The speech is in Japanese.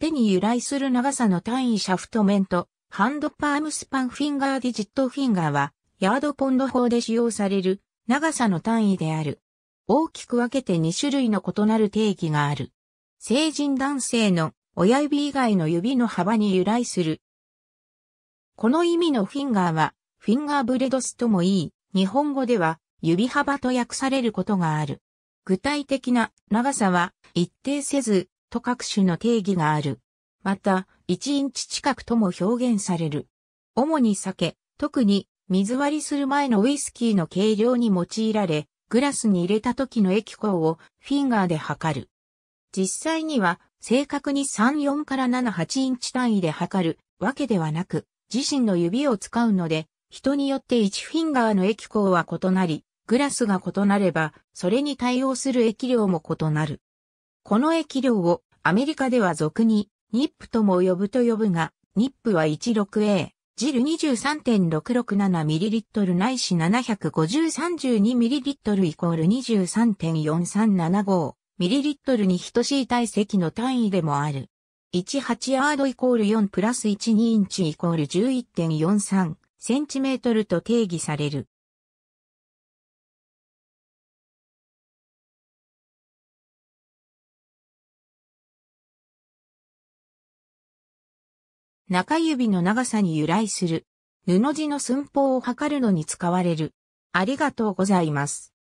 手に由来する長さの単位シャフト面と、ハンドパームスパンフィンガーディジットフィンガーは、ヤードポンド法で使用される長さの単位である。大きく分けて2種類の異なる定義がある。成人男性の親指以外の指の幅に由来する。この意味のフィンガーは、フィンガーブレドスともいい、日本語では指幅と訳されることがある。具体的な長さは一定せず、と各種の定義がある。また、1インチ近くとも表現される。主に酒、特に水割りする前のウイスキーの計量に用いられ、グラスに入れた時の液光をフィンガーで測る。実際には正確に34から7、8インチ単位で測るわけではなく、自身の指を使うので、人によって1フィンガーの液光は異なり、グラスが異なれば、それに対応する液量も異なる。この液量をアメリカでは俗にニップとも呼ぶと呼ぶが、ニップは 16A、ジル 23.667ml ないし 75032ml イコール 23.4375ml に等しい体積の単位でもある。18ヤードイコール4プラス12インチイコール11.43センチメートルと定義される。中指の長さに由来する。布地の寸法を測るのに使われる。ありがとうございます。